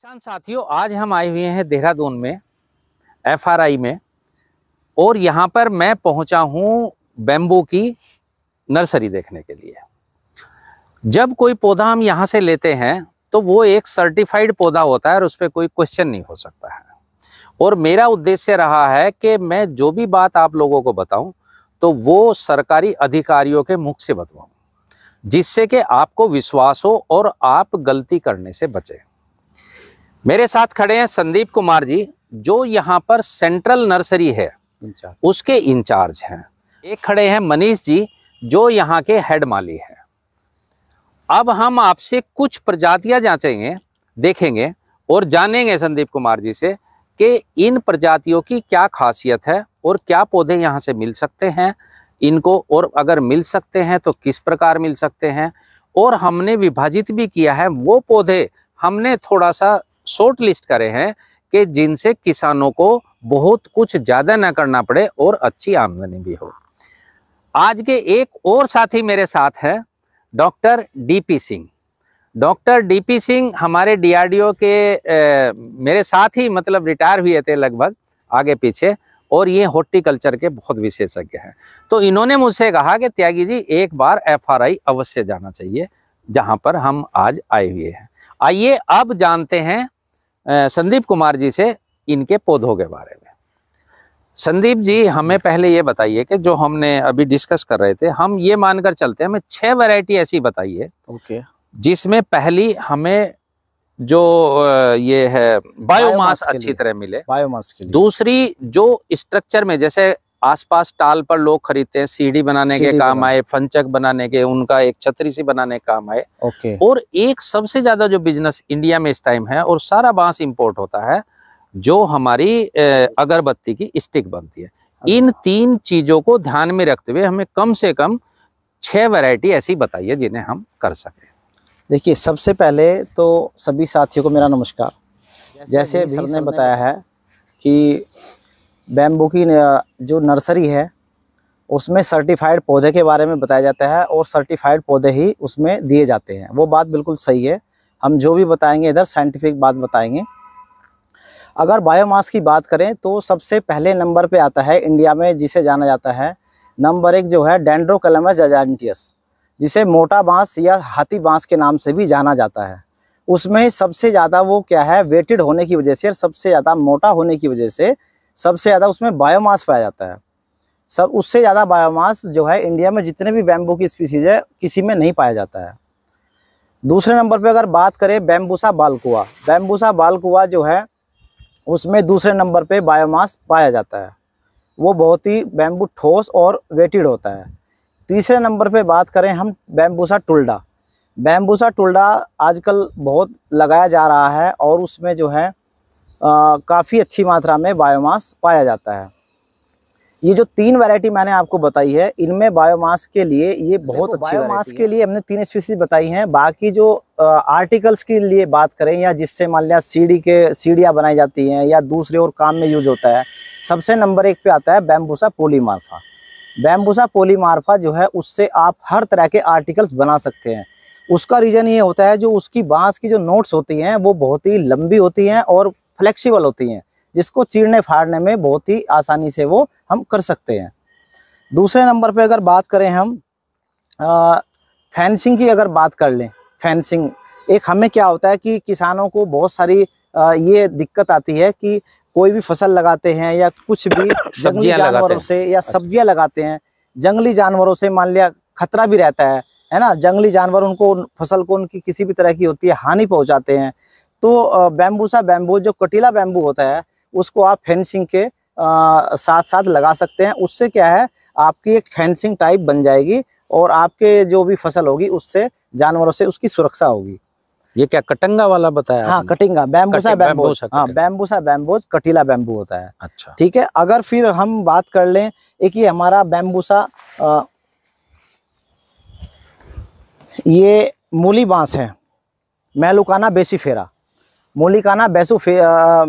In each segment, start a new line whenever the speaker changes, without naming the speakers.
किसान साथियों आज हम आए हुए हैं देहरादून में एफआरआई में और यहाँ पर मैं पहुँचा हूँ बेम्बू की नर्सरी देखने के लिए जब कोई पौधा हम यहाँ से लेते हैं तो वो एक सर्टिफाइड पौधा होता है और उस पर कोई क्वेश्चन नहीं हो सकता है और मेरा उद्देश्य रहा है कि मैं जो भी बात आप लोगों को बताऊं तो वो सरकारी अधिकारियों के मुख से बतवाऊं जिससे कि आपको विश्वास हो और आप गलती करने से बचें मेरे साथ खड़े हैं संदीप कुमार जी जो यहाँ पर सेंट्रल नर्सरी है उसके इंचार्ज हैं एक खड़े हैं मनीष जी जो यहाँ के हेड माली हैं अब हम आपसे कुछ प्रजातियाँ जांचेंगे देखेंगे और जानेंगे संदीप कुमार जी से कि इन प्रजातियों की क्या खासियत है और क्या पौधे यहाँ से मिल सकते हैं इनको और अगर मिल सकते हैं तो किस प्रकार मिल सकते हैं और हमने विभाजित भी किया है वो पौधे हमने थोड़ा सा शॉर्ट लिस्ट करे हैं कि जिनसे किसानों को बहुत कुछ ज़्यादा ना करना पड़े और अच्छी आमदनी भी हो आज के एक और साथी मेरे साथ हैं doctor DP Singh doctor DP Singh हमारे डीआरडीओ के ए, मेरे साथ ही मतलब रिटायर हुए थे लगभग आगे पीछे और ये हॉर्टिकल्चर के बहुत विशेषज्ञ हैं तो इन्होंने मुझसे कहा कि त्यागी जी एक बार एफआरआई अवश्य जाना चाहिए जहाँ पर हम आज आए हुए हैं आइए अब जानते हैं संदीप कुमार जी से इनके पौधों के बारे में संदीप जी हमें पहले ये बताइए कि जो हमने अभी डिस्कस कर रहे थे हम ये मानकर चलते हैं हमें छह वैरायटी ऐसी बताइए ओके जिसमें पहली हमें जो ये है बायोमास अच्छी तरह मिले बायोमास दूसरी जो स्ट्रक्चर में जैसे आसपास टाल पर लोग खरीदते हैं सीढ़ी बनाने के काम आए फंचक बनाने के उनका एक छतरी सी बनाने के काम आए ओके और एक सबसे ज्यादा जो बिजनेस इंडिया में इस टाइम है और सारा बांस इंपोर्ट होता है जो हमारी अगरबत्ती की स्टिक बनती है इन तीन चीजों को ध्यान में रखते हुए हमें कम से कम छह वैरायटी ऐसी बताइए जिन्हें हम कर सकें
देखिए सबसे पहले तो सभी साथियों को मेरा नमस्कार जैसे, जैसे सर ने बताया है कि बैम्बू की जो नर्सरी है उसमें सर्टिफाइड पौधे के बारे में बताया जाता है और सर्टिफाइड पौधे ही उसमें दिए जाते हैं वो बात बिल्कुल सही है हम जो भी बताएंगे इधर साइंटिफिक बात बताएंगे अगर बायोमास की बात करें तो सबसे पहले नंबर पे आता है इंडिया में जिसे जाना जाता है नंबर एक जो है डेंड्रोकलमस जजांटियस जिसे मोटा बांस या हाथी बांस के नाम से भी जाना जाता है उसमें सबसे ज़्यादा वो क्या है वेटेड होने की वजह से और सबसे ज़्यादा मोटा होने की वजह से सबसे ज़्यादा उसमें बायोमास पाया जाता है सब उससे ज़्यादा बायोमास जो है इंडिया में जितने भी बैम्बू की स्पीसीज है किसी में नहीं पाया जाता है दूसरे नंबर पे अगर बात करें बैम्बूसा बालकुआ बैम्बूसा बालकुआ जो है उसमें दूसरे नंबर पे बायोमास पाया जाता है वो बहुत ही बैम्बू ठोस और वेटिड होता है तीसरे नंबर पे बात करें हम बैम्बूसा टुलडा बैम्बूसा टुलडा आजकल बहुत लगाया जा रहा है और उसमें जो है काफ़ी अच्छी मात्रा में बायोमास पाया जाता है ये जो तीन वैरायटी मैंने आपको बताई है इनमें बायोमास के लिए ये बहुत अच्छी बायोमास के लिए हमने तीन स्पीसीज बताई हैं बाकी जो आर्टिकल्स के लिए बात करें या जिससे मान लिया सीढ़ी के सीढ़ियाँ बनाई जाती हैं या दूसरे और काम में यूज होता है सबसे नंबर एक पे आता है बैम्बूसा पोलीमार्फा बैम्बूसा पोलीमार्फा जो है उससे आप हर तरह के आर्टिकल्स बना सकते हैं उसका रीज़न ये होता है जो उसकी बाँस की जो नोट्स होती हैं वो बहुत ही लंबी होती हैं और फ्लेक्सिबल होती हैं जिसको चीरने फाड़ने में बहुत ही आसानी से वो हम कर सकते हैं दूसरे नंबर पे अगर बात करें हम आ, की अगर बात कर लें फेंसिंग एक हमें क्या होता है कि किसानों को बहुत सारी आ, ये दिक्कत आती है कि कोई भी फसल लगाते हैं या कुछ भी जंगली जानवरों से या अच्छा। सब्जियां लगाते हैं जंगली जानवरों से मान लिया खतरा भी रहता है है ना जंगली जानवर उनको फसल को उनकी किसी भी तरह की होती है हानि पहुंचाते हैं तो बैम्बूसा बैम्बू जो कटीला बैम्बू होता है उसको आप फेंसिंग के आ, साथ साथ लगा सकते हैं उससे क्या है आपकी एक फेंसिंग टाइप बन जाएगी और आपके जो भी फसल होगी उससे जानवरों से उसकी सुरक्षा होगी
ये क्या कटंगा वाला बताया हाँ
कटिंगा बैम्बूसा बैम्बोज हाँ बैम्बूसा बैम्बोज कटीला बैम्बू होता है अच्छा ठीक है अगर फिर हम बात कर लें एक ये हमारा बैम्बूसा ये मूली बांस है मैलुकाना बेसीफेरा मोलिकाना बेसु फे,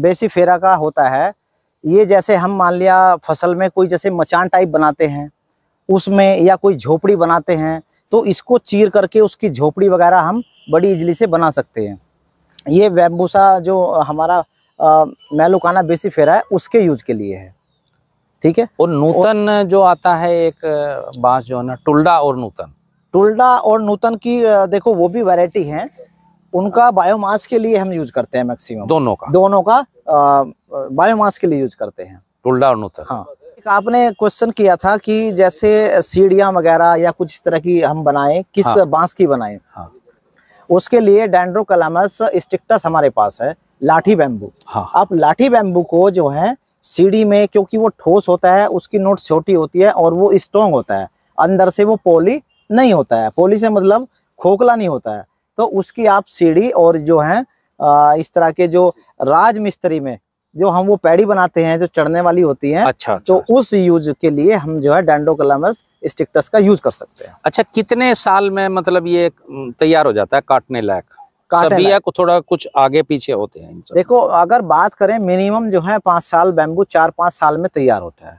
बेसी फेरा का होता है ये जैसे हम मान लिया फसल में कोई जैसे मचान टाइप बनाते हैं उसमें या कोई झोपड़ी बनाते हैं तो इसको चीर करके उसकी झोपड़ी वगैरह हम बड़ी इजली से बना सकते हैं ये बैम्बूसा जो हमारा मैलुकाना बेसी फेरा है उसके यूज के लिए है ठीक है और नूतन और, जो आता है एक बांस जो है ना टुल्डा और नूतन टुल्डा और नूतन की देखो वो भी वैरायटी है उनका बायोमास के लिए हम यूज करते हैं मैक्सिमम दोनों का दोनों का बायोमास के लिए यूज करते हैं
टुल्डा और नूतन हाँ
आपने क्वेश्चन किया था कि जैसे सीढ़िया वगैरह या कुछ इस तरह की हम बनाएं किस हाँ। बांस की बनाएं हाँ। उसके लिए डेंड्रोकलामस स्टिक्टस हमारे पास है लाठी बैम्बू हाँ। आप लाठी बैम्बू को जो है सीढ़ी में क्योंकि वो ठोस होता है उसकी नोट छोटी होती है और वो स्ट्रॉन्ग होता है अंदर से वो पोली नहीं होता है पोली से मतलब खोखला नहीं होता है तो उसकी आप सीढ़ी और जो है इस तरह के जो राजमिस्त्री में जो हम वो पैड़ी बनाते हैं जो चढ़ने वाली होती है अच्छा, अच्छा तो अच्छा। उस यूज के लिए हम जो है डेंडो कलमस स्टिक्टस का यूज कर सकते हैं
अच्छा कितने साल में मतलब ये तैयार हो जाता है काटने लायक सभी को थोड़ा कुछ आगे पीछे होते हैं
देखो अगर बात करें मिनिमम जो है पांच साल बैम्बू चार पांच साल में तैयार होता है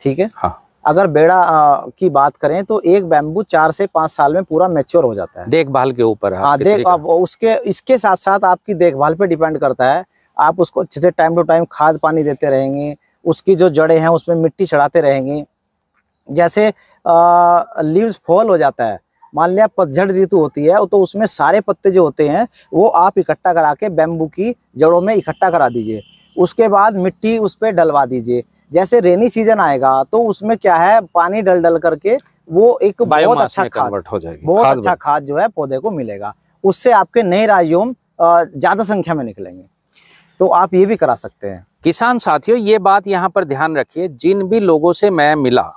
ठीक है हाँ अगर बेड़ा की बात करें तो एक बैम्बू चार से पाँच साल में पूरा मेच्योर हो जाता है
देखभाल के ऊपर हाँ, देख
उसके इसके साथ साथ आपकी देखभाल पे डिपेंड करता है आप उसको अच्छे से टाइम टू टाइम खाद पानी देते रहेंगे उसकी जो जड़ें हैं उसमें मिट्टी चढ़ाते रहेंगे जैसे लीव्स फॉल हो जाता है मान लिया पतझड़ ऋतु होती है तो उसमें सारे पत्ते जो होते हैं वो आप इकट्ठा करा के बैम्बू की जड़ों में इकट्ठा करा दीजिए उसके बाद मिट्टी उस पर डलवा दीजिए जैसे रेनी सीजन आएगा तो उसमें क्या है पानी डल डल करके वो एक बहुत अच्छा खाद हो जाएगी बहुत अच्छा खाद जो है पौधे को मिलेगा उससे आपके नए राइजोम ज्यादा संख्या में निकलेंगे तो आप ये भी करा सकते हैं किसान
साथियों ये बात यहाँ पर ध्यान रखिए जिन भी लोगों से मैं मिला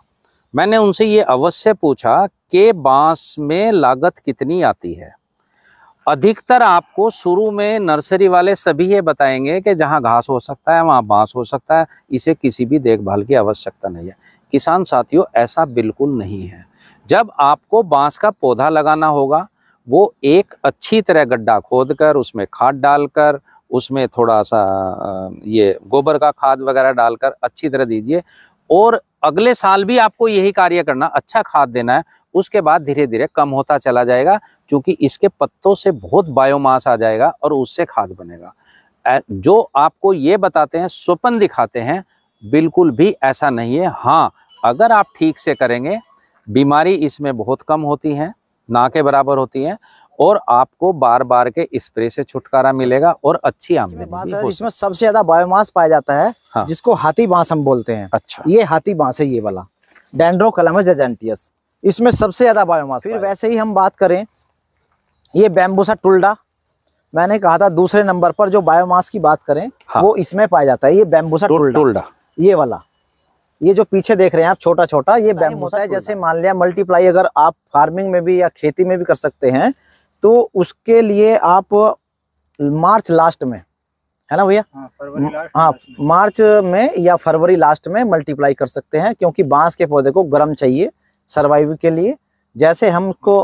मैंने उनसे ये अवश्य पूछा कि बांस में लागत कितनी आती है अधिकतर आपको शुरू में नर्सरी वाले सभी ये बताएंगे कि जहाँ घास हो सकता है वहाँ बांस हो सकता है इसे किसी भी देखभाल की आवश्यकता नहीं है किसान साथियों ऐसा बिल्कुल नहीं है जब आपको बांस का पौधा लगाना होगा वो एक अच्छी तरह गड्ढा खोद कर उसमें खाद डालकर उसमें थोड़ा सा ये गोबर का खाद वगैरह डालकर अच्छी तरह दीजिए और अगले साल भी आपको यही कार्य करना अच्छा खाद देना है उसके बाद धीरे धीरे कम होता चला जाएगा क्योंकि इसके पत्तों से बहुत बायोमास आ जाएगा और उससे खाद बनेगा जो आपको ये बताते हैं स्वपन दिखाते हैं बिल्कुल भी ऐसा नहीं है हाँ अगर आप ठीक से करेंगे बीमारी इसमें बहुत कम होती है ना के बराबर होती है और आपको बार बार के स्प्रे से छुटकारा अच्छा। मिलेगा और अच्छी
आमदनी इसमें सबसे ज्यादा बायोमास पाया जाता है हाँ। जिसको हाथी बांस हम बोलते हैं अच्छा ये हाथी बांस है ये वाला डेंड्रो कलम इसमें सबसे ज़्यादा बायोमास फिर वैसे ही हम बात करें ये बैम्बूसा टुल्डा मैंने कहा था दूसरे नंबर पर जो बायोमास की बात करें हाँ। वो इसमें पाया जाता है ये बैम्बूसा टुल्डा।, ये वाला ये जो पीछे देख रहे हैं आप छोटा छोटा ये बैम्बूसा है जैसे मान लिया मल्टीप्लाई अगर आप फार्मिंग में भी या खेती में भी कर सकते हैं तो उसके लिए आप मार्च लास्ट में है ना भैया हाँ, हाँ मार्च में या फरवरी लास्ट में मल्टीप्लाई कर सकते हैं क्योंकि बांस के पौधे को गर्म चाहिए सर्वाइव के लिए जैसे हमको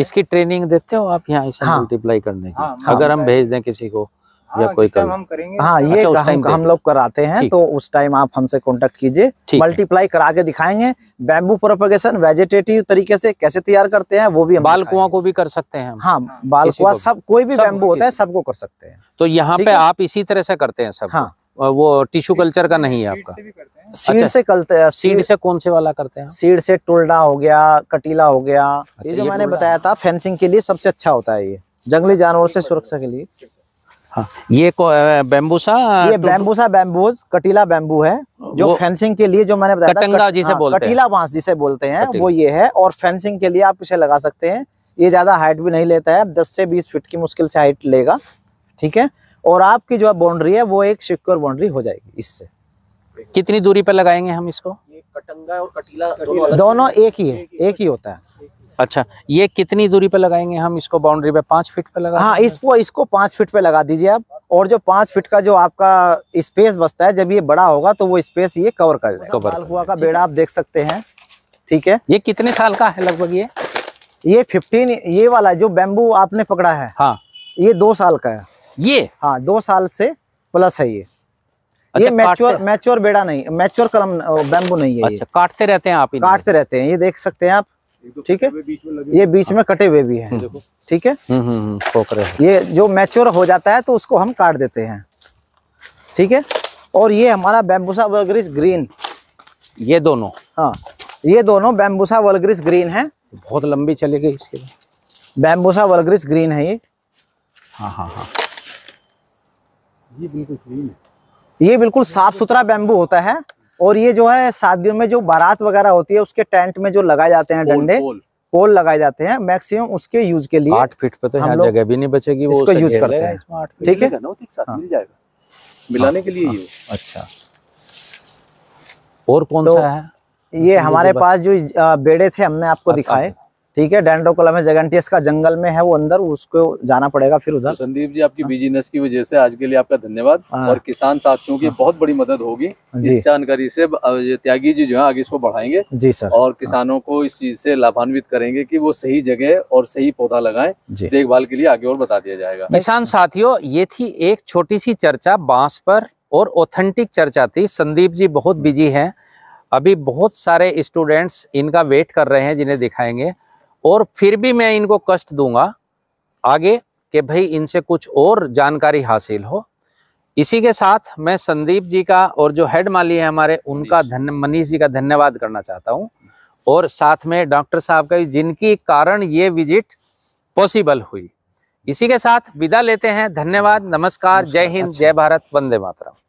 इसकी ट्रेनिंग देते हो आप यहाँ इसे मल्टीप्लाई हाँ। करने की हाँ, अगर हम भेज दें किसी को
हाँ, या कोई कर हाँ ये अच्छा, हम, लोग कराते हैं तो उस टाइम आप हमसे कॉन्टेक्ट कीजिए मल्टीप्लाई करा के दिखाएंगे बैम्बू प्रोपोगेशन वेजिटेटिव तरीके से कैसे तैयार करते हैं वो भी हम बाल कुआ को भी कर सकते हैं हाँ बाल कुआ सब कोई भी बैम्बू होता है सबको कर सकते हैं
तो यहाँ पे आप इसी तरह से करते हैं सब हाँ वो टिश्यू कल्चर का नहीं है आपका अच्छा, सीड से
करते हैं सीड से कौन से वाला करते हैं सीड से टोलडा हो गया कटीला हो गया अच्छा, ये जो ये मैंने बताया था फेंसिंग के लिए सबसे अच्छा होता है ये जंगली जानवर से सुरक्षा के लिए
हाँ ये बैम्बूसा ये बैम्बूसा
बैम्बूज कटीला बैम्बू है जो फेंसिंग के लिए जो मैंने बताया कटंगा जिसे हाँ, बोलते हैं कटीला बांस जिसे बोलते हैं वो ये है और फेंसिंग के लिए आप इसे लगा सकते हैं ये ज्यादा हाइट भी नहीं लेता है दस से बीस फीट की मुश्किल से हाइट लेगा ठीक है और आपकी जो बाउंड्री है वो एक सिक्योर बाउंड्री हो जाएगी इससे कितनी दूरी पर लगाएंगे हम इसको कटंगा और कटीला दोनों, दोनों एक ही है एक ही होता है अच्छा ये कितनी दूरी पर लगाएंगे हम इसको बाउंड्री पे पांच फीट पे लगा हाँ इसको इसको पांच फीट पे लगा दीजिए आप और जो पांच फीट का जो आपका स्पेस बचता है जब ये बड़ा होगा तो वो स्पेस ये कवर कर जाएगा कवर हुआ का बेड़ा आप देख सकते हैं ठीक है ये कितने साल का है लगभग ये ये फिफ्टीन ये वाला जो बेम्बू आपने पकड़ा है हाँ ये दो साल का है ये हाँ दो साल से प्लस है ये अच्छा, ये मैच्योर मैच्योर बेड़ा नहीं मैच्योर कलम बैम्बू नहीं है अच्छा काटते रहते हैं आप काटते रहते हैं ये देख सकते हैं आप तो ठीक है ये बीच में कटे हुए भी है हम्म। ठीक है पोखरे हम्म, हम्म, ये जो मैच्योर हो जाता है तो उसको हम काट देते हैं ठीक है और ये हमारा बैम्बूसा वर्गरिस ग्रीन ये दोनों हाँ ये दोनों बैम्बूसा वर्गरिस ग्रीन है बहुत लंबी चलेगी इसके बैम्बूसा वर्गरिस ग्रीन है ये हाँ हाँ हाँ ये बिल्कुल क्लीन है ये बिल्कुल साफ सुथरा बैम्बू होता है और ये जो है शादियों में जो बारात वगैरह होती है उसके टेंट में जो लगाए जाते हैं डंडे पोल लगाए जाते हैं मैक्सिमम उसके यूज के लिए आठ फीट पे तो यहाँ जगह भी नहीं बचेगी वो इसको यूज करते हैं ठीक है हाँ।
मिलाने हाँ। के लिए हाँ। अच्छा और कौन तो सा है
ये हमारे पास जो बेड़े थे हमने आपको अच्छा। दिखाए ठीक है डैंड्रो कलम है जेगेंटियस का जंगल में है वो अंदर उसको जाना पड़ेगा फिर उधर तो संदीप
जी आपकी हाँ। बिजनेस की वजह से आज के लिए आपका धन्यवाद हाँ। और किसान साथियों की हाँ। बहुत बड़ी मदद होगी इस जानकारी से त्यागी जी जो है आगे इसको बढ़ाएंगे जी सर और किसानों को इस चीज से लाभान्वित करेंगे की वो सही जगह और सही पौधा लगाए देखभाल के लिए आगे और बता दिया जाएगा किसान साथियों ये थी एक छोटी सी चर्चा बांस पर और ऑथेंटिक चर्चा थी संदीप जी बहुत बिजी हैं अभी बहुत सारे स्टूडेंट्स इनका वेट कर रहे हैं जिन्हें दिखाएंगे और फिर भी मैं इनको कष्ट दूंगा आगे कि भाई इनसे कुछ और जानकारी हासिल हो इसी के साथ मैं संदीप जी का और जो हेड माली है हमारे उनका धन्य मनीष जी का धन्यवाद करना चाहता हूँ और साथ में डॉक्टर साहब का जिनकी कारण ये विजिट पॉसिबल हुई इसी के साथ विदा लेते हैं धन्यवाद नमस्कार जय हिंद अच्छा। जय भारत वंदे मातरम